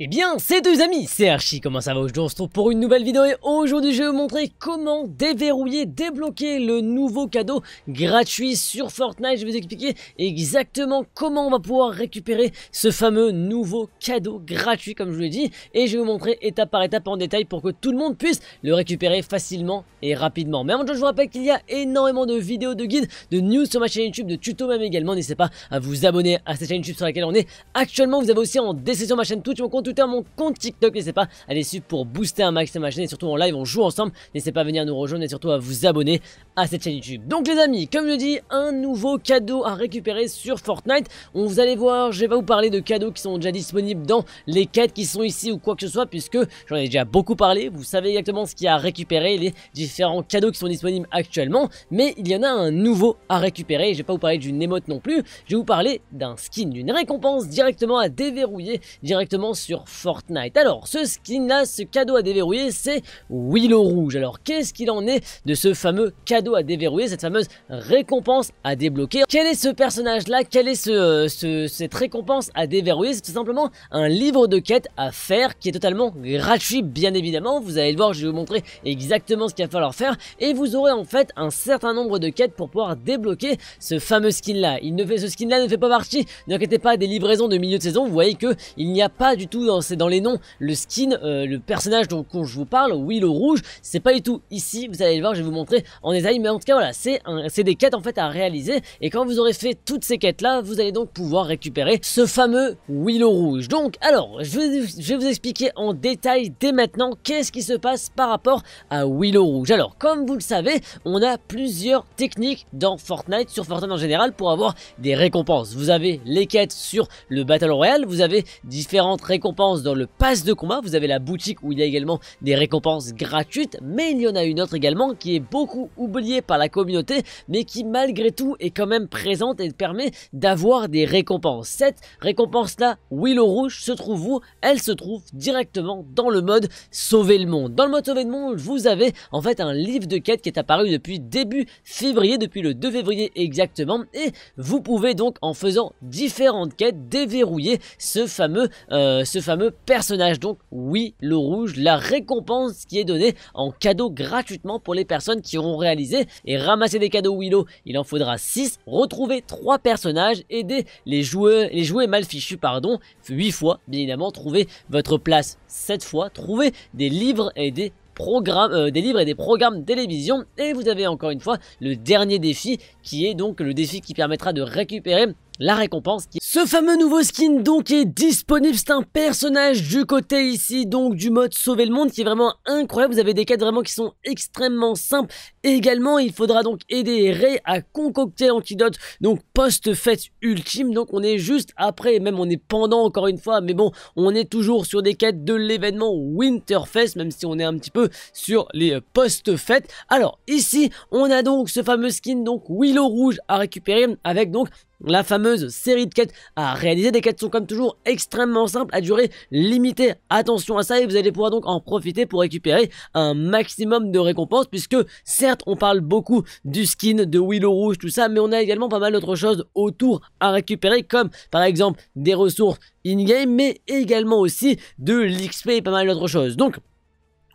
Eh bien, c'est deux amis, c'est Archie, comment ça va Aujourd'hui on se retrouve pour une nouvelle vidéo et aujourd'hui je vais vous montrer comment déverrouiller, débloquer le nouveau cadeau gratuit sur Fortnite. Je vais vous expliquer exactement comment on va pouvoir récupérer ce fameux nouveau cadeau gratuit comme je vous l'ai dit et je vais vous montrer étape par étape en détail pour que tout le monde puisse le récupérer facilement et rapidement. Mais avant de je vous rappelle qu'il y a énormément de vidéos, de guides, de news sur ma chaîne YouTube, de tutos même également. N'hésitez pas à vous abonner à cette chaîne YouTube sur laquelle on est actuellement. Vous avez aussi en sur ma chaîne Twitch mon compte tout à mon compte TikTok. N'hésitez pas à aller suivre pour booster un maximum ma chaîne et surtout en live on joue ensemble. N'hésitez pas à venir nous rejoindre et surtout à vous abonner à cette chaîne YouTube. Donc les amis, comme je dis, un nouveau cadeau à récupérer sur Fortnite. On vous allez voir, je vais vous parler de cadeaux qui sont déjà disponibles dans les quêtes qui sont ici ou quoi que ce soit puisque j'en ai déjà beaucoup parlé. Vous savez exactement ce qu'il y a à récupérer, les différents cadeaux qui sont disponibles actuellement. Mais il y en a un nouveau à récupérer. Je vais pas vous parler d'une émote non plus. Je vais vous parler d'un skin, d'une récompense directement à déverrouiller directement sur Fortnite. Alors, ce skin-là, ce cadeau à déverrouiller, c'est Willow Rouge. Alors, qu'est-ce qu'il en est de ce fameux cadeau à déverrouiller, cette fameuse récompense à débloquer Quel est ce personnage-là Quelle est euh, ce, cette récompense à déverrouiller C'est simplement un livre de quête à faire qui est totalement gratuit, bien évidemment. Vous allez le voir, je vais vous montrer exactement ce qu'il va falloir faire. Et vous aurez en fait un certain nombre de quêtes pour pouvoir débloquer ce fameux skin-là. Il ne fait, ce skin-là ne fait pas partie, ne inquiétez pas, des livraisons de milieu de saison. Vous voyez que il n'y a pas du tout Hein, c'est dans les noms. Le skin, euh, le personnage dont, je vous parle, Willow rouge, c'est pas du tout ici. Vous allez le voir, je vais vous montrer en détail. Mais en tout cas, voilà, c'est des quêtes en fait à réaliser. Et quand vous aurez fait toutes ces quêtes là, vous allez donc pouvoir récupérer ce fameux Willow rouge. Donc, alors, je vais vous expliquer en détail dès maintenant qu'est-ce qui se passe par rapport à Willow rouge. Alors, comme vous le savez, on a plusieurs techniques dans Fortnite, sur Fortnite en général, pour avoir des récompenses. Vous avez les quêtes sur le Battle Royale, vous avez différentes récompenses dans le pass de combat. Vous avez la boutique où il y a également des récompenses gratuites, mais il y en a une autre également qui est beaucoup oubliée par la communauté, mais qui malgré tout est quand même présente et permet d'avoir des récompenses. Cette récompense-là, Willow Rouge, se trouve où Elle se trouve directement dans le mode Sauver le Monde. Dans le mode Sauver le Monde, vous avez en fait un livre de quête qui est apparu depuis début février, depuis le 2 février exactement, et vous pouvez donc en faisant différentes quêtes déverrouiller ce fameux, euh, ce fameux personnage. Donc oui, le rouge, la récompense qui est donnée en cadeau gratuitement pour les personnes qui auront réalisé et ramassé des cadeaux Willow. Il en faudra 6, retrouver 3 personnages, aider les joueurs, les jouets mal fichus, pardon, 8 fois, bien évidemment, trouver votre place 7 fois, trouver des livres et des programmes, euh, des livres et des programmes télévision. Et vous avez encore une fois le dernier défi qui est donc le défi qui permettra de récupérer la récompense qui... Ce fameux nouveau skin donc est disponible, c'est un personnage du côté ici donc du mode sauver le monde qui est vraiment incroyable, vous avez des quêtes vraiment qui sont extrêmement simples également, il faudra donc aider Ray à concocter l'antidote donc post-fête ultime, donc on est juste après, même on est pendant encore une fois, mais bon on est toujours sur des quêtes de l'événement Winterfest, même si on est un petit peu sur les euh, post-fêtes. Alors ici on a donc ce fameux skin donc Willow Rouge à récupérer avec donc la fameuse série de quêtes à réaliser. Des quêtes sont comme toujours extrêmement simples, à durée limitée. Attention à ça et vous allez pouvoir donc en profiter pour récupérer un maximum de récompenses puisque certes on parle beaucoup du skin de Willow Rouge, tout ça, mais on a également pas mal d'autres choses autour à récupérer comme par exemple des ressources in-game mais également aussi de l'XP et pas mal d'autres choses. Donc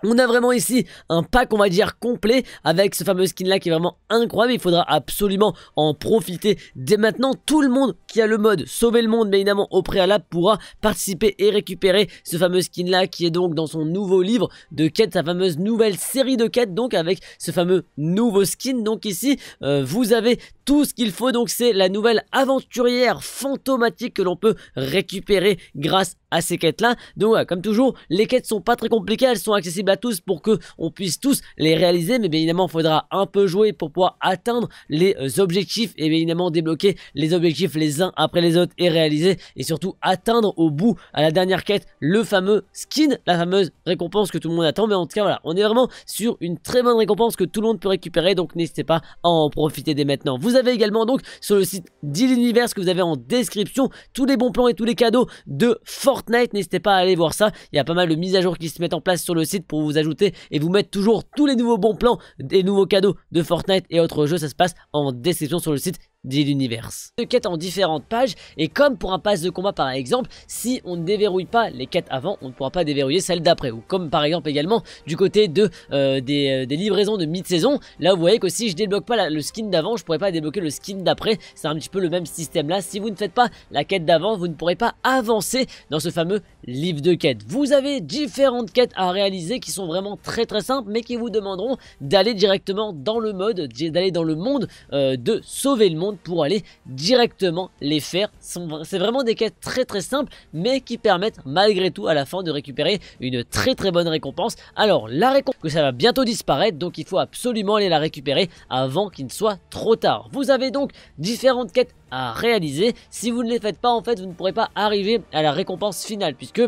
on a vraiment ici un pack on va dire complet avec ce fameux skin là qui est vraiment incroyable, il faudra absolument en profiter dès maintenant, tout le monde qui a le mode sauver le monde mais évidemment au préalable pourra participer et récupérer ce fameux skin là qui est donc dans son nouveau livre de quête, sa fameuse nouvelle série de quêtes donc avec ce fameux nouveau skin donc ici euh, vous avez tout ce qu'il faut donc c'est la nouvelle aventurière fantomatique que l'on peut récupérer grâce à ces quêtes-là. Donc euh, comme toujours, les quêtes sont pas très compliquées, elles sont accessibles à tous pour que on puisse tous les réaliser, mais bien évidemment, il faudra un peu jouer pour pouvoir atteindre les euh, objectifs et bien évidemment débloquer les objectifs les uns après les autres et réaliser et surtout atteindre au bout à la dernière quête le fameux skin, la fameuse récompense que tout le monde attend. Mais en tout cas, voilà, on est vraiment sur une très bonne récompense que tout le monde peut récupérer, donc n'hésitez pas à en profiter dès maintenant. Vous avez également donc sur le site Universe que vous avez en description tous les bons plans et tous les cadeaux de Force Fortnite. N'hésitez pas à aller voir ça. Il y a pas mal de mises à jour qui se mettent en place sur le site pour vous ajouter et vous mettre toujours tous les nouveaux bons plans, des nouveaux cadeaux de Fortnite et autres jeux. Ça se passe en description sur le site dit l'univers. De quêtes en différentes pages, et comme pour un pass de combat par exemple, si on ne déverrouille pas les quêtes avant, on ne pourra pas déverrouiller celles d'après. Ou comme par exemple également du côté de euh, euh, des, livraisons de mi-saison, là vous voyez que si je débloque pas le skin d'avant, je pourrais pas débloquer le skin d'après. C'est un petit peu le même système là. Si vous ne faites pas la quête d'avant, vous ne pourrez pas avancer dans ce fameux livre de quêtes. Vous avez différentes quêtes à réaliser qui sont vraiment très très simples, mais qui vous demanderont d'aller directement dans le mode, d'aller dans le monde, euh, de sauver le monde pour aller directement les faire. C'est vraiment des quêtes très très simples mais qui permettent malgré tout à la fin de récupérer une très très bonne récompense. Alors la récompense que ça va bientôt disparaître donc il faut absolument aller la récupérer avant qu'il ne soit trop tard. Vous avez donc différentes quêtes à réaliser. Si vous ne les faites pas en fait vous ne pourrez pas arriver à la récompense finale puisque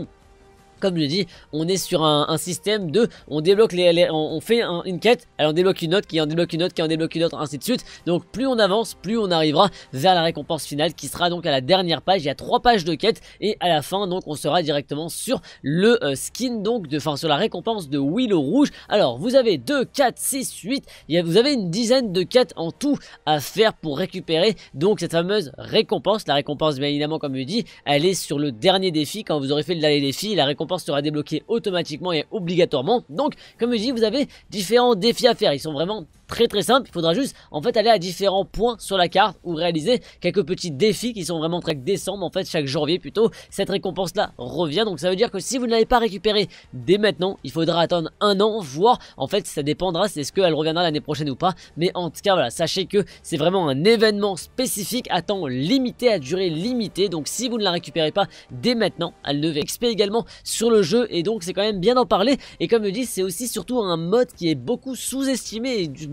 comme je dis, on est sur un, système de, on débloque les, on, fait une quête, alors on débloque une autre, qui en débloque une autre, qui en débloque une autre, ainsi de suite. Donc plus on avance, plus on arrivera vers la récompense finale, qui sera donc à la dernière page. Il y a trois pages de quête et à la fin, donc on sera directement sur le euh, skin, donc de, enfin sur la récompense de Willow Rouge. Alors vous avez 2, 4, 6, 8, vous avez une dizaine de quêtes en tout à faire pour récupérer donc cette fameuse récompense. La récompense, bien évidemment, comme je dis, elle est sur le dernier défi. Quand vous aurez fait le dernier défi, la récompense sera débloqué automatiquement et obligatoirement. Donc, comme je dis, vous avez différents défis à faire. Ils sont vraiment très très simple. Il faudra juste en fait aller à différents points sur la carte ou réaliser quelques petits défis qui sont vraiment très décembre en fait chaque janvier plutôt. Cette récompense là revient donc ça veut dire que si vous ne l'avez pas récupéré dès maintenant, il faudra attendre un an voire en fait ça dépendra c'est ce qu'elle reviendra l'année prochaine ou pas. Mais en tout cas voilà sachez que c'est vraiment un événement spécifique à temps limité à durée limitée donc si vous ne la récupérez pas dès maintenant elle ne XP également sur le jeu et donc c'est quand même bien d'en parler et comme je dis c'est aussi surtout un mode qui est beaucoup sous-estimé et du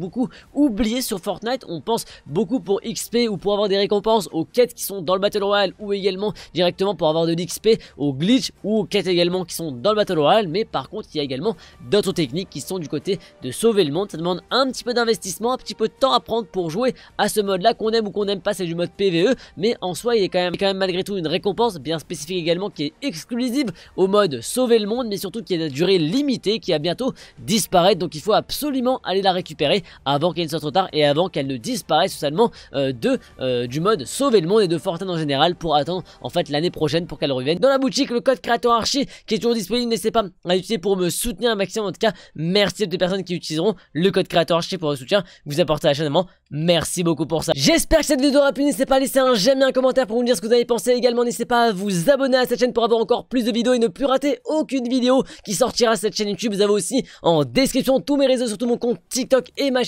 oublié sur Fortnite. On pense beaucoup pour XP ou pour avoir des récompenses aux quêtes qui sont dans le Battle Royale ou également directement pour avoir de l'XP aux glitch ou aux quêtes également qui sont dans le Battle Royale. Mais par contre, il y a également d'autres techniques qui sont du côté de sauver le monde. Ça demande un petit peu d'investissement, un petit peu de temps à prendre pour jouer à ce mode là qu'on aime ou qu'on n'aime pas. C'est du mode PVE, mais en soi, il est quand même, quand même malgré tout une récompense bien spécifique également qui est exclusive au mode sauver le monde, mais surtout qui a une durée limitée qui a bientôt disparaître. Donc il faut absolument aller la récupérer avant qu'elle ne soit trop tard et avant qu'elle ne disparaisse totalement euh, de, euh, du mode sauver le monde et de Fortnite en général pour attendre en fait l'année prochaine pour qu'elle revienne dans la boutique le code créateur archi qui est toujours disponible n'hésitez pas à l'utiliser pour me soutenir un maximum en tout cas merci à toutes les personnes qui utiliseront le code créateur archi pour le soutien que vous apportez à la chaîne merci beaucoup pour ça j'espère que cette vidéo aura plu n'hésitez pas à laisser un j'aime et un commentaire pour me dire ce que vous avez pensé également n'hésitez pas à vous abonner à cette chaîne pour avoir encore plus de vidéos et ne plus rater aucune vidéo qui sortira Sur cette chaîne YouTube vous avez aussi en description tous mes réseaux surtout mon compte TikTok et ma chaîne